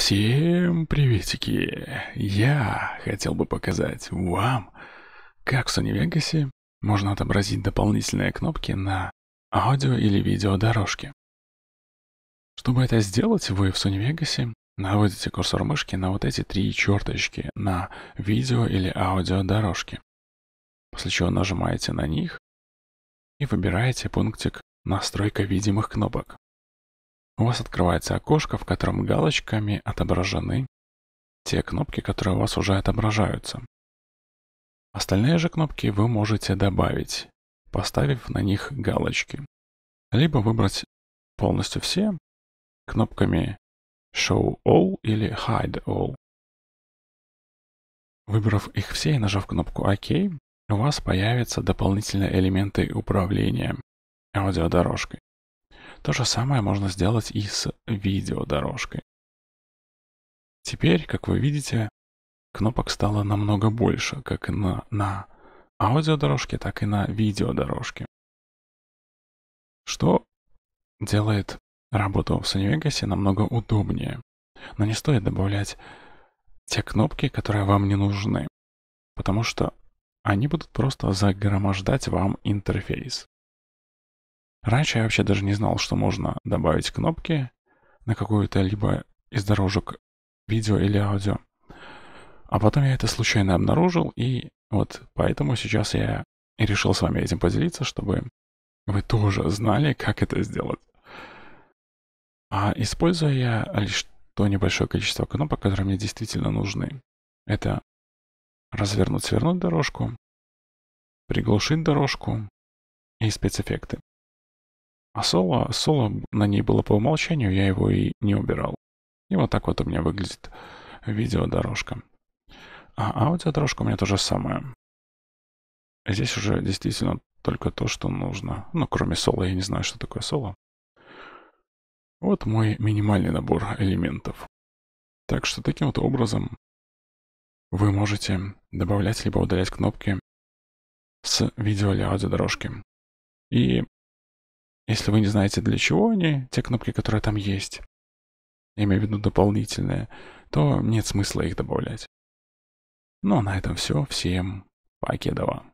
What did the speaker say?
Всем приветики! Я хотел бы показать вам, как в Sony Vegas можно отобразить дополнительные кнопки на аудио или видеодорожке. Чтобы это сделать, вы в Sony Vegas наводите курсор мышки на вот эти три черточки на видео или аудиодорожке, после чего нажимаете на них и выбираете пунктик «Настройка видимых кнопок». У вас открывается окошко, в котором галочками отображены те кнопки, которые у вас уже отображаются. Остальные же кнопки вы можете добавить, поставив на них галочки. Либо выбрать полностью все кнопками Show All или Hide All. Выбрав их все и нажав кнопку ОК, у вас появятся дополнительные элементы управления аудиодорожкой. То же самое можно сделать и с видеодорожкой. Теперь, как вы видите, кнопок стало намного больше, как на, на аудиодорожке, так и на видеодорожке. Что делает работу в Sunny намного удобнее. Но не стоит добавлять те кнопки, которые вам не нужны, потому что они будут просто загромождать вам интерфейс. Раньше я вообще даже не знал, что можно добавить кнопки на какую-то либо из дорожек видео или аудио. А потом я это случайно обнаружил, и вот поэтому сейчас я и решил с вами этим поделиться, чтобы вы тоже знали, как это сделать. А использую я лишь то небольшое количество кнопок, которые мне действительно нужны. Это развернуть-свернуть дорожку, приглушить дорожку и спецэффекты. А соло, соло на ней было по умолчанию, я его и не убирал. И вот так вот у меня выглядит видеодорожка. А аудиодорожка у меня то же самое. Здесь уже действительно только то, что нужно. Ну, кроме соло, я не знаю, что такое соло. Вот мой минимальный набор элементов. Так что таким вот образом вы можете добавлять либо удалять кнопки с видео или аудиодорожки. И если вы не знаете, для чего они, те кнопки, которые там есть, я имею в виду дополнительные, то нет смысла их добавлять. Ну а на этом все. Всем покедова.